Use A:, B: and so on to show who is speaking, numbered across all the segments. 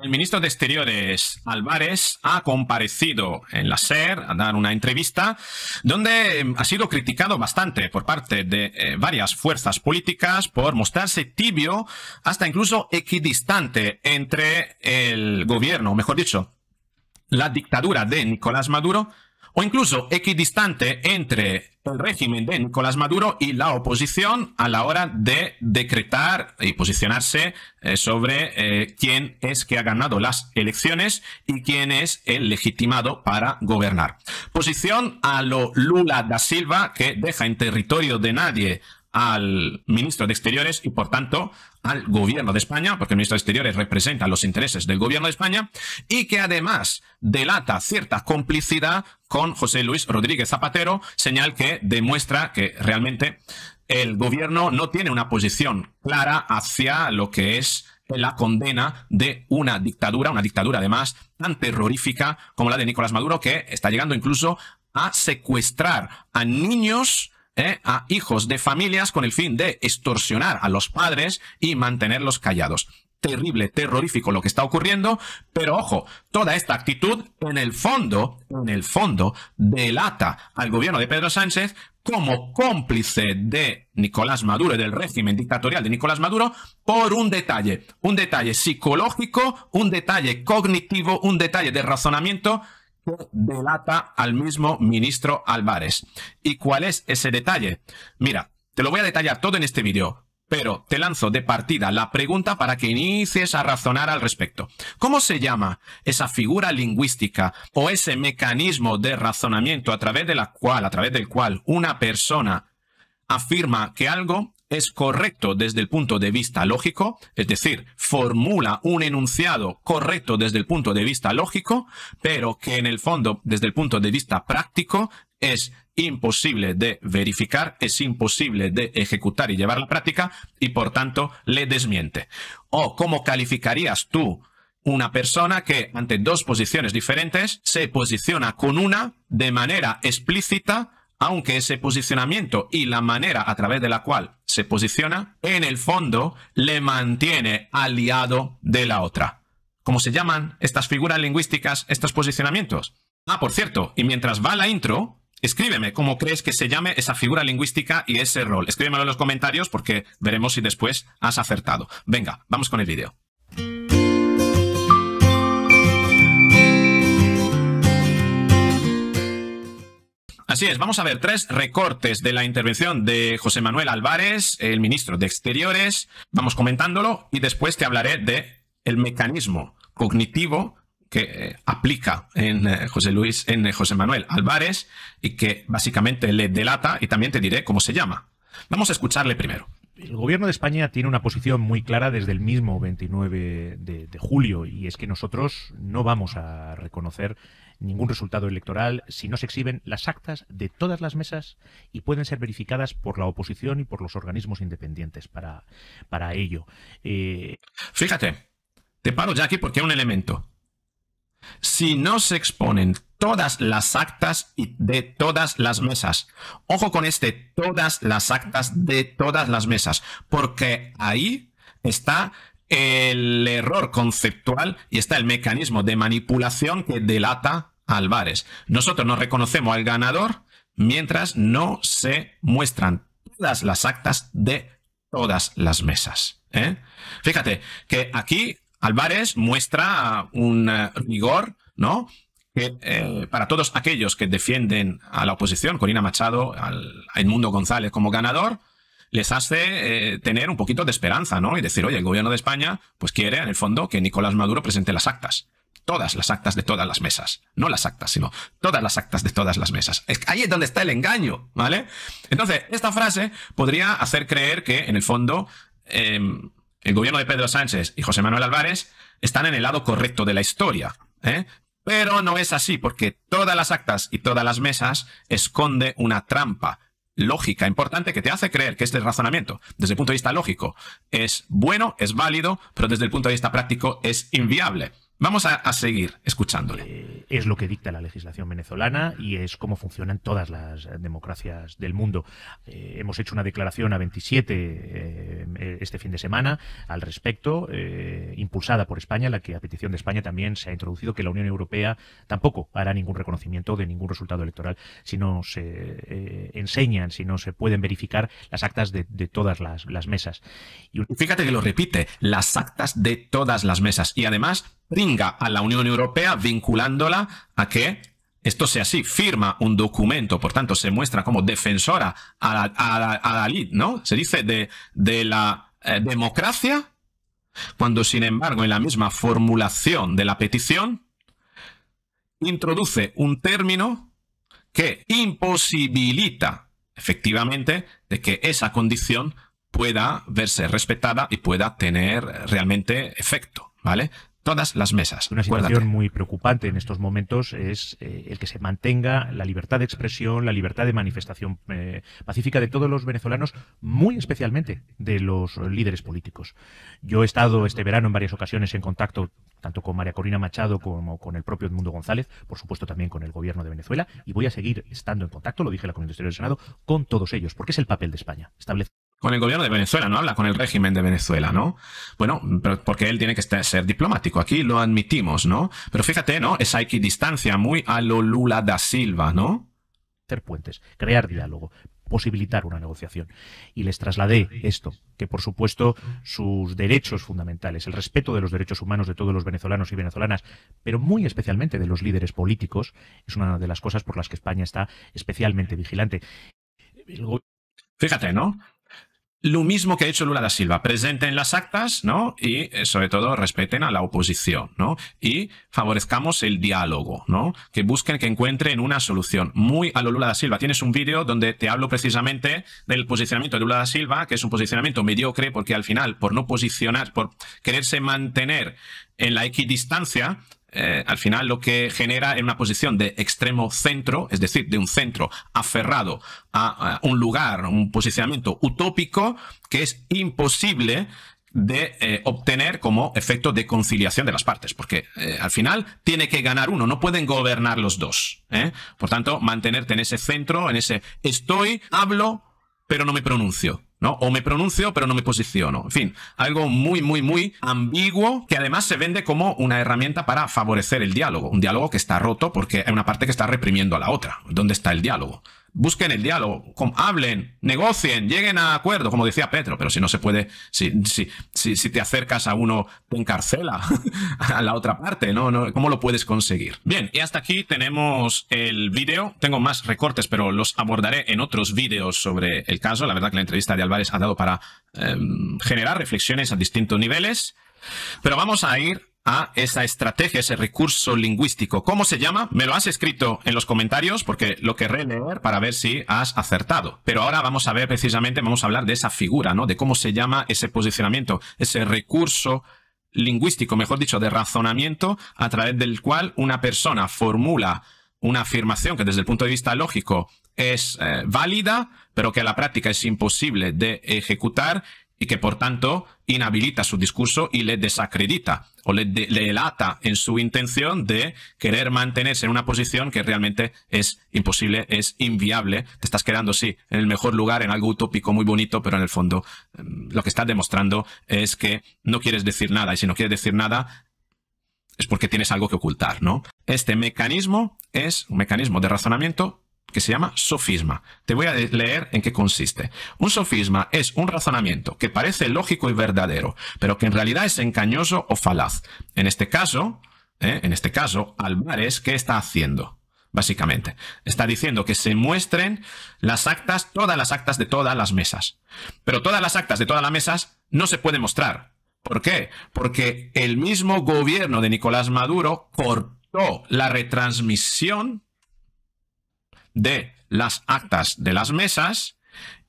A: El ministro de Exteriores, Álvarez, ha comparecido en la SER a dar una entrevista donde em, ha sido criticado bastante por parte de eh, varias fuerzas políticas por mostrarse tibio, hasta incluso equidistante entre el gobierno, mejor dicho, la dictadura de Nicolás Maduro o incluso equidistante entre el régimen de Nicolás Maduro y la oposición a la hora de decretar y posicionarse eh, sobre eh, quién es que ha ganado las elecciones y quién es el legitimado para gobernar. Posición a lo Lula da Silva que deja en territorio de nadie al ministro de Exteriores y, por tanto, al gobierno de España, porque el ministro de Exteriores representa los intereses del gobierno de España, y que además delata cierta complicidad con José Luis Rodríguez Zapatero, señal que demuestra que realmente el gobierno no tiene una posición clara hacia lo que es la condena de una dictadura, una dictadura además tan terrorífica como la de Nicolás Maduro, que está llegando incluso a secuestrar a niños ¿eh? a hijos de familias con el fin de extorsionar a los padres y mantenerlos callados. Terrible, terrorífico lo que está ocurriendo, pero ojo, toda esta actitud en el fondo, en el fondo, delata al gobierno de Pedro Sánchez como cómplice de Nicolás Maduro y del régimen dictatorial de Nicolás Maduro por un detalle, un detalle psicológico, un detalle cognitivo, un detalle de razonamiento delata al mismo ministro Álvarez. ¿Y cuál es ese detalle? Mira, te lo voy a detallar todo en este vídeo, pero te lanzo de partida la pregunta para que inicies a razonar al respecto. ¿Cómo se llama esa figura lingüística o ese mecanismo de razonamiento a través de la cual, a través del cual una persona afirma que algo es correcto desde el punto de vista lógico, es decir, formula un enunciado correcto desde el punto de vista lógico, pero que en el fondo, desde el punto de vista práctico, es imposible de verificar, es imposible de ejecutar y llevar a la práctica y por tanto le desmiente. O cómo calificarías tú una persona que ante dos posiciones diferentes se posiciona con una de manera explícita aunque ese posicionamiento y la manera a través de la cual se posiciona, en el fondo le mantiene aliado de la otra. ¿Cómo se llaman estas figuras lingüísticas, estos posicionamientos? Ah, por cierto, y mientras va la intro, escríbeme cómo crees que se llame esa figura lingüística y ese rol. Escríbemelo en los comentarios porque veremos si después has acertado. Venga, vamos con el vídeo. Así es, vamos a ver tres recortes de la intervención de José Manuel Álvarez, el ministro de Exteriores. Vamos comentándolo y después te hablaré de el mecanismo cognitivo que eh, aplica en eh, José Luis, en eh, José Manuel Álvarez y que básicamente le delata y también te diré cómo se llama. Vamos a escucharle primero
B: el gobierno de España tiene una posición muy clara desde el mismo 29 de, julio y es que nosotros no vamos a reconocer ningún resultado electoral si no se exhiben las actas de todas las mesas y pueden ser verificadas por la oposición y por los organismos independientes para, para ello. Eh, Fíjate, te paro ya aquí porque hay
A: un elemento. Si no se exponen todas las actas de todas las mesas. Ojo con este, todas las actas de todas las mesas, porque ahí está el error conceptual y está el mecanismo de manipulación que delata Álvarez. Nosotros no reconocemos al ganador mientras no se muestran todas las actas de todas las mesas. ¿eh? Fíjate que aquí Álvarez muestra un eh, rigor, ¿no? Eh, para todos aquellos que defienden a la oposición, Corina Machado, a Edmundo González como ganador, les hace eh, tener un poquito de esperanza, ¿no? Y decir, oye, el gobierno de España, pues quiere, en el fondo, que Nicolás Maduro presente las actas. Todas las actas de todas las mesas. No las actas, sino todas las actas de todas las mesas. ahí es donde está el engaño, ¿vale? Entonces, esta frase podría hacer creer que, en el fondo, em, el gobierno de Pedro Sánchez y José Manuel Álvarez están en el lado correcto de la historia. ¿eh? Pero no es así, porque todas las actas y todas las mesas esconde una trampa lógica importante que te hace creer que este razonamiento, desde el punto de vista lógico, es bueno, es válido, pero desde el punto de vista práctico es inviable. Vamos a, seguir escuchándole.
B: Eh, es lo que dicta la legislación venezolana y es cómo funcionan todas las democracias del mundo. Eh, hemos hecho una declaración a 27 eh, este fin de semana al respecto, impulsada por España, la que a petición de España también se ha introducido que la Unión Europea tampoco hará ningún reconocimiento de ningún resultado electoral si no se enseñan, si no se pueden verificar las actas de, todas las, mesas. Y Fíjate que lo repite, las actas de todas las mesas. Y además
A: ringa a la Unión Europea vinculándola a que esto sea así, firma un documento, por tanto se muestra como defensora a la, a ¿no? Se dice de, la eh, democracia, cuando sin embargo en la misma formulación de la petición introduce un término que imposibilita efectivamente de que esa condición pueda verse respetada y pueda tener realmente efecto,
B: ¿vale? todas las mesas. Una situación muy preocupante en estos momentos es eh, el que se mantenga la libertad de expresión, la libertad de manifestación eh, pacífica de todos los venezolanos, muy especialmente de los líderes políticos. Yo he estado este verano en varias ocasiones en contacto tanto con María Corina Machado como con el propio Edmundo González, por supuesto también con el gobierno de Venezuela, y voy a seguir estando en contacto, lo dije en la Comisión de Exterior del Senado, con todos ellos, porque es el papel de España, establecer con el gobierno de
A: Venezuela, no habla con el régimen de Venezuela, ¿no? Bueno, pero porque él tiene que ser diplomático, aquí lo admitimos, ¿no? Pero fíjate, ¿no? Esa equidistancia muy a lo Lula da Silva, ¿no?
B: Hacer Puentes, crear diálogo, posibilitar una negociación. Y les trasladé esto, que por supuesto sus derechos fundamentales, el respeto de los derechos humanos de todos los venezolanos y venezolanas, pero muy especialmente de los líderes políticos, es una de las cosas por las que España está especialmente vigilante. Fíjate, ¿no? lo mismo
A: que ha hecho Lula da Silva, presenten las actas, ¿no? Y eh, sobre todo respeten a la oposición, ¿no? Y favorezcamos el diálogo, ¿no? Que busquen, que encuentren una solución. Muy a lo Lula da Silva. Tienes un vídeo donde te hablo precisamente del posicionamiento de Lula da Silva, que es un posicionamiento mediocre porque al final, por no posicionar, por quererse mantener en la equidistancia, eh, al final lo que genera en una posición de extremo centro, es decir, de un centro aferrado a, un lugar, un posicionamiento utópico que es imposible de eh, obtener como efecto de conciliación de las partes, porque eh, al final tiene que ganar uno, no pueden gobernar los dos. Por tanto, mantenerte en ese centro, en ese estoy, hablo, pero no me pronuncio. ¿no? O me pronuncio, pero no me posiciono. En fin, algo muy, muy, muy ambiguo que además se vende como una herramienta para favorecer el diálogo. Un diálogo que está roto porque hay una parte que está reprimiendo a la otra. ¿Dónde está el diálogo? Busquen el diálogo, hablen, negocien, lleguen a acuerdo, como decía Petro, pero si no se puede, si, si, si, te acercas a uno, te encarcela a la otra parte, ¿no? ¿no? ¿Cómo lo puedes conseguir? Bien, y hasta aquí tenemos el vídeo. Tengo más recortes, pero los abordaré en otros vídeos sobre el caso. La verdad que la entrevista Álvarez ha dado para em, generar reflexiones a distintos niveles. Pero vamos a ir a esa estrategia, ese recurso lingüístico. ¿Cómo se llama? Me lo has escrito en los comentarios porque lo querré leer para ver si has acertado. Pero ahora vamos a ver precisamente, vamos a hablar de esa figura, ¿no? De cómo se llama ese posicionamiento, ese recurso lingüístico, mejor dicho, de razonamiento a través del cual una persona formula una afirmación que desde el punto de vista lógico es eh, válida, pero que a la práctica es imposible de ejecutar y que por tanto inhabilita su discurso y le desacredita o le, elata le en su intención de querer mantenerse en una posición que realmente es imposible, es inviable. Te estás quedando, sí, en el mejor lugar, en algo utópico muy bonito, pero en el fondo mm, lo que estás demostrando es que no quieres decir nada y si no quieres decir nada es porque tienes algo que ocultar, ¿no? Este mecanismo es un mecanismo de razonamiento que se llama sofisma. Te voy a leer en qué consiste. Un sofisma es un razonamiento que parece lógico y verdadero, pero que en realidad es engañoso o falaz. En este caso, ¿eh? en este caso, ¿qué está haciendo? Básicamente, está diciendo que se muestren las actas, todas las actas de todas las mesas. Pero todas las actas de todas las mesas no se pueden mostrar. ¿Por qué? Porque el mismo gobierno de Nicolás Maduro, por la retransmisión de las actas de las mesas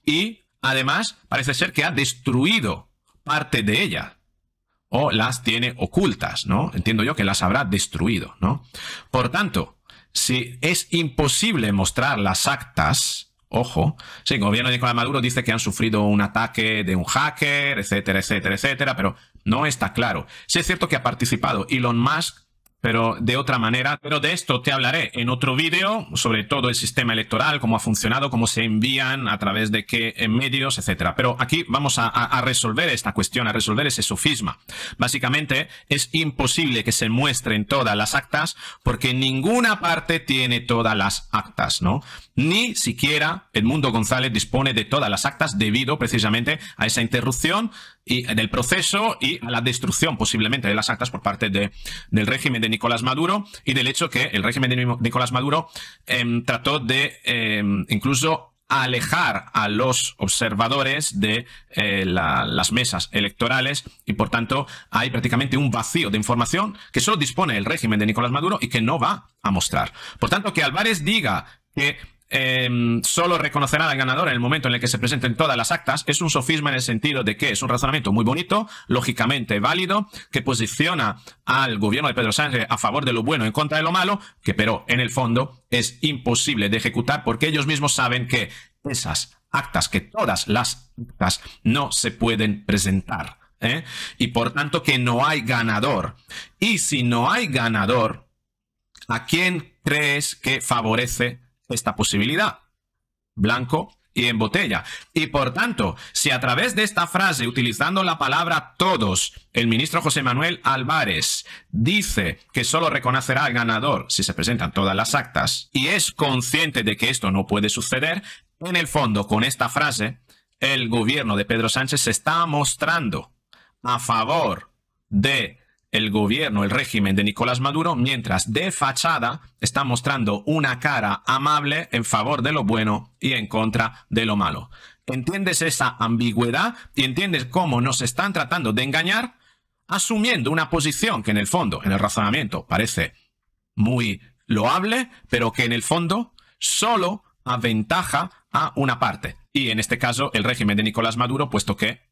A: y además parece ser que ha destruido parte de ella o las tiene ocultas, ¿no? Entiendo yo que las habrá destruido, ¿no? Por tanto, si es imposible mostrar las actas, ojo, si el gobierno de Nicolás Maduro dice que han sufrido un ataque de un hacker, etcétera, etcétera, etcétera, pero no está claro. Si es cierto que ha participado Elon Musk pero de otra manera. Pero de esto te hablaré en otro vídeo, sobre todo el sistema electoral, cómo ha funcionado, cómo se envían, a través de qué medios, etcétera. Pero aquí vamos a, a, resolver esta cuestión, a resolver ese sofisma. Básicamente, es imposible que se muestren todas las actas porque ninguna parte tiene todas las actas, ¿no? Ni siquiera Edmundo González dispone de todas las actas debido precisamente a esa interrupción del proceso y a la destrucción posiblemente de las actas por parte de, del régimen de Nicolás Maduro y del hecho que el régimen de Nicolás Maduro em, trató de em, incluso alejar a los observadores de eh, las mesas electorales y por tanto hay prácticamente un vacío de información que solo dispone el régimen de Nicolás Maduro y que no va a mostrar. Por tanto, que Álvarez diga que Em, solo reconocerá al ganador en el momento en el que se presenten todas las actas, es un sofisma en el sentido de que es un razonamiento muy bonito, lógicamente válido, que posiciona al gobierno de Pedro Sánchez a favor de lo bueno en contra de lo malo, que pero en el fondo es imposible de ejecutar porque ellos mismos saben que esas actas, que todas las actas no se pueden presentar. ¿eh? Y por tanto que no hay ganador. Y si no hay ganador, ¿a quién crees que favorece esta posibilidad. Blanco y en botella. Y por tanto, si a través de esta frase, utilizando la palabra todos, el ministro José Manuel Álvarez dice que solo reconocerá al ganador si se presentan todas las actas y es consciente de que esto no puede suceder, en el fondo, con esta frase, el gobierno de Pedro Sánchez se está mostrando a favor de el gobierno, el régimen de Nicolás Maduro, mientras de fachada está mostrando una cara amable en favor de lo bueno y en contra de lo malo. ¿Entiendes esa ambigüedad y entiendes cómo nos están tratando de engañar? Asumiendo una posición que en el fondo, en el razonamiento, parece muy loable, pero que en el fondo solo aventaja a una parte. Y en este caso, el régimen de Nicolás Maduro, puesto que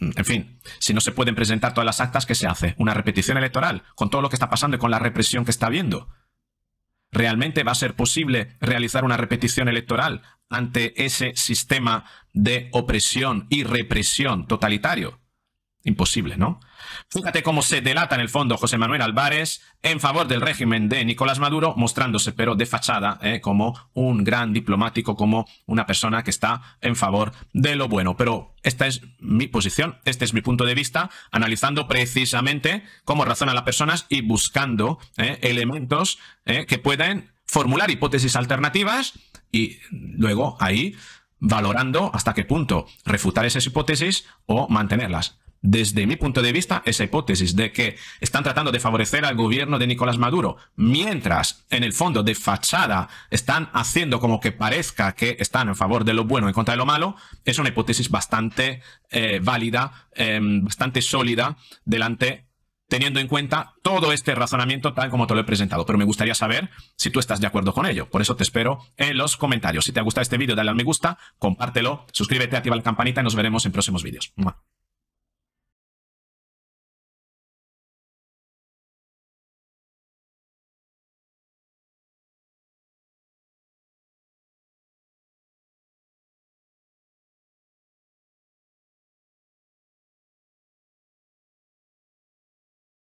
A: en fin, si no se pueden presentar todas las actas, ¿qué se hace? ¿Una repetición electoral? Con todo lo que está pasando y con la represión que está habiendo. ¿Realmente va a ser posible realizar una repetición electoral ante ese sistema de opresión y represión totalitario? Imposible, ¿no? Fíjate cómo se delata en el fondo José Manuel Álvarez en favor del régimen de Nicolás Maduro, mostrándose pero de fachada eh, como un gran diplomático, como una persona que está en favor de lo bueno. Pero esta es mi posición, este es mi punto de vista, analizando precisamente cómo razonan las personas y buscando eh, elementos eh, que pueden formular hipótesis alternativas y luego ahí valorando hasta qué punto refutar esas hipótesis o mantenerlas. Desde mi punto de vista, esa hipótesis de que están tratando de favorecer al gobierno de Nicolás Maduro, mientras en el fondo de fachada están haciendo como que parezca que están en favor de lo bueno en contra de lo malo, es una hipótesis bastante eh, válida, em, bastante sólida delante teniendo en cuenta todo este razonamiento tal como te lo he presentado. Pero me gustaría saber si tú estás de acuerdo con ello. Por eso te espero en los comentarios. Si te ha gustado este vídeo, dale al me gusta, compártelo, suscríbete, activa la campanita y nos veremos en próximos vídeos.